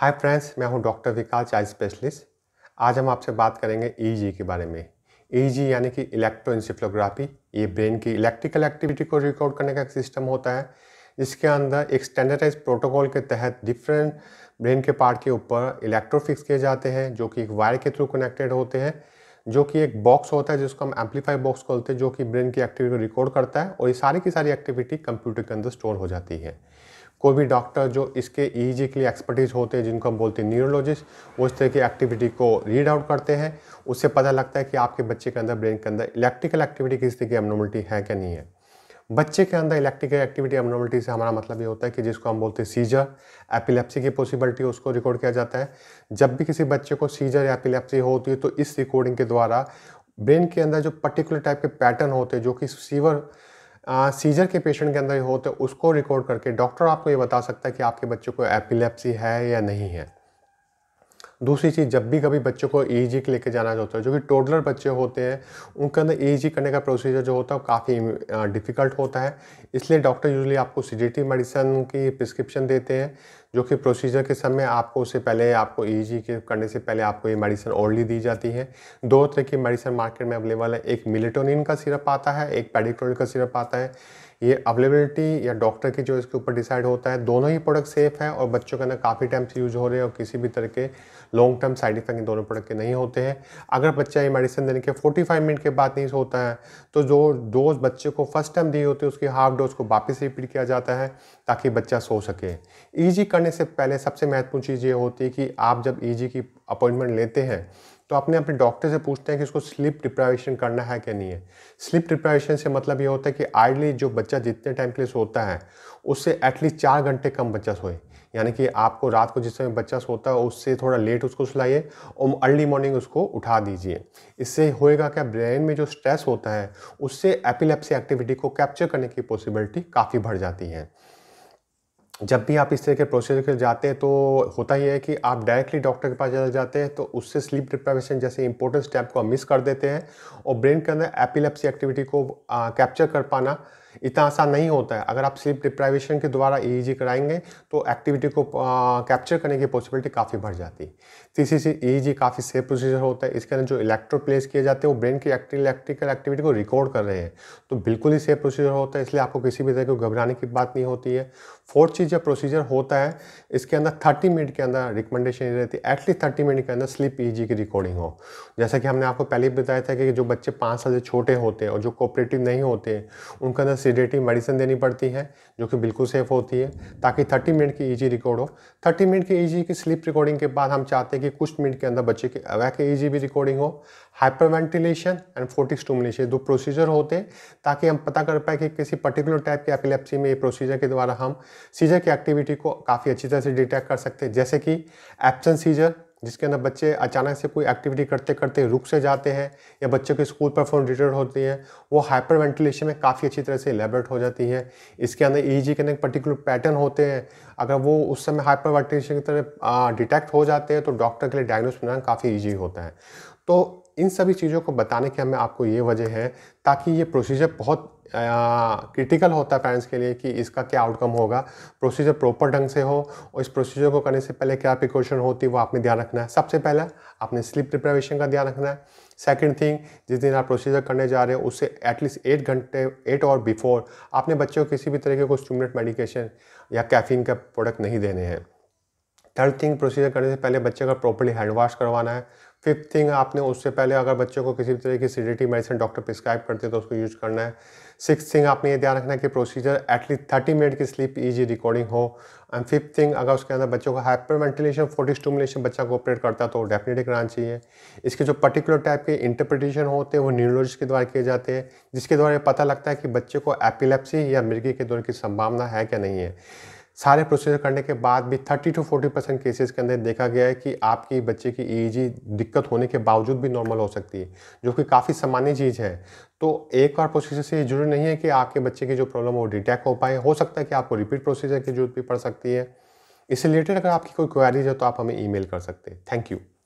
hi friends मैं हूं doctor विकास eye specialist आज हम आपसे बात करेंगे ई e के बारे में ई e यानी कि इलेक्ट्रोइंसिफ्लोग्राफी ये ब्रेन की इलेक्ट्रिकल एक्टिविटी को रिकॉर्ड करने का एक सिस्टम होता है जिसके अंदर एक स्टैंडर्डाइज प्रोटोकॉल के तहत डिफरेंट ब्रेन के पार्ट के ऊपर इलेक्ट्रोफिक्स किए जाते हैं जो कि एक वायर के थ्रू कनेक्टेड होते हैं जो कि एक बॉक्स होता है जिसको हम एम्पलीफाई बॉक्स बोलते हैं जो कि ब्रेन की एक्टिविटी को रिकॉर्ड करता है और ये सारी की सारी एक्टिविटी कंप्यूटर के अंदर स्टोर हो जाती है कोई भी डॉक्टर जो इसके ई के लिए एक्सपर्टीज होते हैं जिनको हम बोलते हैं न्यूरोलॉजिस्ट वो इस तरह की एक्टिविटी को रीड आउट करते हैं उससे पता लगता है कि आपके बच्चे के अंदर ब्रेन के अंदर इलेक्ट्रिकल एक्टिविटी किस तरह की एबनॉर्मलिटी है क्या नहीं है बच्चे के अंदर इलेक्ट्रिकल एक्टिविटी एबनॉर्मलिटी से हमारा मतलब ये होता है कि जिसको हम बोलते हैं सीजर एपिलेप्सी की पॉसिबिलिटी उसको रिकॉर्ड किया जाता है जब भी किसी बच्चे को सीजर या एपिलेप्सी होती है तो इस रिकॉर्डिंग के द्वारा ब्रेन के अंदर जो पर्टिकुलर टाइप के पैटर्न होते हैं जो कि सीवर सीजर के पेशेंट के अंदर होते हैं उसको रिकॉर्ड करके डॉक्टर आपको ये बता सकता है कि आपके बच्चे को एपिलेप्सी है या नहीं है दूसरी चीज़ जब भी कभी बच्चों को ई e जी के लेके जाना होता है जो कि टोटलर बच्चे होते हैं उनके अंदर ई e जी करने का प्रोसीजर जो होता है काफ़ी डिफ़िकल्ट होता है इसलिए डॉक्टर यूजली आपको सीडेटिव मेडिसन की प्रिस्क्रिप्शन देते हैं जो कि प्रोसीजर के समय आपको उससे पहले आपको ई e के करने से पहले आपको ये मेडिसिन ओरली दी जाती है दो तरह की मेडिसिन मार्केट में अवेलेबल है एक मिलेटोनिन का सिरप आता है एक पेडिक्रोन का सिरप आता है ये अवेलेबिलिटी या डॉक्टर की चॉइस के ऊपर डिसाइड होता है दोनों ही प्रोडक्ट सेफ़ हैं और बच्चों के अंदर काफ़ी टाइम से यूज हो रहे हैं और किसी भी तरह के लॉन्ग टर्म साइड इफेक्ट इन दोनों प्रोडक्ट के नहीं होते हैं अगर बच्चा ये मेडिसिन देने के 45 मिनट के बाद नहीं सोता है तो जो डोज बच्चे को फर्स्ट टाइम दी होती है उसकी हाफ डोज को वापस रिपीट किया जाता है ताकि बच्चा सो सके ईजी करने से पहले सबसे महत्वपूर्ण चीज़ ये होती है कि आप जब ईजी की अपॉइंटमेंट लेते हैं तो आपने अपने डॉक्टर से पूछते हैं कि उसको स्लिप डिप्राइवेशन करना है कि नहीं है स्लिप डिप्राइवेशन से मतलब ये होता है कि आइडली जो बच्चा जितने टाइम के लिए सोता है उससे एटलीस्ट चार घंटे कम बच्चा सोए यानी कि आपको रात को जिस समय बच्चा सोता है उससे थोड़ा लेट उसको सुलाइए और अर्ली मॉर्निंग उसको उठा दीजिए इससे होएगा क्या ब्रेन में जो स्ट्रेस होता है उससे एपिलेप्सी एक्टिविटी को कैप्चर करने की पॉसिबिलिटी काफ़ी बढ़ जाती है जब भी आप इस तरह के प्रोसीजर के जाते हैं तो होता ही है कि आप डायरेक्टली डॉक्टर के पास चले जाते हैं तो उससे स्लीप डिप्राइवेशन जैसे इंपॉर्टेंट स्टेप को हम मिस कर देते हैं और ब्रेन के अंदर एपिलेप्सी एक्टिविटी को कैप्चर कर पाना इतना आसान नहीं होता है अगर आप स्लीप डिप्राइवेशन के द्वारा ई e e कराएंगे तो एक्टिविटी को कैप्चर करने की पॉसिबिलिटी काफ़ी बढ़ जाती है तीसरी सी ई काफ़ी सेफ प्रोसीजर होता है इसके अंदर जो इलेक्ट्रो प्लेस किए जाते हैं वो ब्रेन की इलेक्ट्रिकल एक्टिविटी को रिकॉर्ड कर रहे हैं तो बिल्कुल ही सेफ प्रोसीजर होता है इसलिए आपको किसी भी तरह की घबराने की बात नहीं होती है फोर्थ चीज़ जब प्रोसीजर होता है इसके अंदर थर्टी मिनट के अंदर रिकमेंडेशन ये रहती है एटलीस्ट थर्टी मिनट के अंदर स्लिप जी e की रिकॉर्डिंग हो जैसा कि हमने आपको पहले भी बताया था कि जो बच्चे पाँच साल से छोटे होते हैं और जो कोऑपरेटिव नहीं होते उनके अंदर सीडेटिव मेडिसिन देनी पड़ती है जो कि बिल्कुल सेफ़ होती है ताकि 30 मिनट की ईजी रिकॉर्ड हो 30 मिनट की ईजी की स्लीप रिकॉर्डिंग के बाद हम चाहते हैं कि कुछ मिनट के अंदर बच्चे के अवैक ई ईजी भी रिकॉर्डिंग हो hyperventilation and photic stimulation दो प्रोसीजर होते हैं ताकि हम पता कर पाए कि किसी पर्टिकुलर टाइप की एपिलेप्सी में ये प्रोसीजर के द्वारा हम सीजर की एक्टिविटी को काफ़ी अच्छी तरह से डिटेक्ट कर सकते हैं जैसे कि एप्सन सीजर जिसके अंदर बच्चे अचानक से कोई एक्टिविटी करते करते रुक से जाते हैं या बच्चों के स्कूल परफॉर्म रिलेटेड होती है वो हाइपर वेंटिलेशन में काफ़ी अच्छी तरह से एलेबरेट हो जाती है इसके अंदर ई जी के अंदर पर्टिकुलर पैटर्न होते हैं अगर वो उस समय हाइपर वेंटिलेशन की तरह डिटेक्ट हो जाते हैं तो डॉक्टर के लिए डायग्नोस बनाना काफ़ी ईजी होता है तो इन सभी चीज़ों को बताने की हमें आपको ये वजह है ताकि ये प्रोसीजर बहुत क्रिटिकल होता है पेरेंट्स के लिए कि इसका क्या आउटकम होगा प्रोसीजर प्रॉपर ढंग से हो और इस प्रोसीजर को करने से पहले क्या प्रिकॉशन होती है वो आपने ध्यान रखना है सबसे पहले आपने स्लिप प्रिपरेशन का ध्यान रखना है सेकेंड थिंग जिस दिन आप प्रोसीजर करने जा रहे हो उससे एटलीस्ट एट घंटे एट और बिफोर आपने बच्चे को किसी भी तरह के कोई मेडिकेशन या कैफीन का प्रोडक्ट नहीं देने हैं थर्ड थिंग प्रोसीजर करने से पहले बच्चे का प्रॉपरली हैंड वॉश करवाना है फिफ्थ थिंग आपने उससे पहले अगर बच्चों को किसी भी तरह की सीडिटी मेडिसिन डॉक्टर प्रिस्क्राइब करते हैं तो उसको यूज करना है सिक्स थिंग आपने ये ध्यान रखना है कि प्रोसीजर एटलीस्ट थर्टी मिनट की स्लीप ईजी रिकॉर्डिंग हो एंड फिफ्थ थिंग अगर उसके अंदर बच्चों को हाइपर वेंटिलेशन फोर्टी स्टूमुलेशन बच्चा को ऑपरेट करता है तो डेफिनेटली कराना चाहिए इसके जो पर्टिकुलर टाइप के इंटरप्रिटेशन होते हैं वो न्यूरोलॉजिस्ट के द्वारा किए जाते हैं जिसके द्वारा ये पता लगता है कि बच्चे को एपिलेप्सी या मिर्गी के दौर की संभावना है क्या नहीं है सारे प्रोसीजर करने के बाद भी 30 टू 40 परसेंट केसेज के अंदर देखा गया है कि आपकी बच्चे की ई e e दिक्कत होने के बावजूद भी नॉर्मल हो सकती है जो कि काफ़ी सामान्य चीज़ है तो एक और प्रोसीजर से ये जरूरी नहीं है कि आपके बच्चे की जो प्रॉब्लम वो डिटेक्ट हो पाए हो सकता है कि आपको रिपीट प्रोसीजर की जरूरत भी पड़ सकती है इससे रिलेटेड अगर आपकी कोई क्वारीज है तो आप हमें ई कर सकते हैं थैंक यू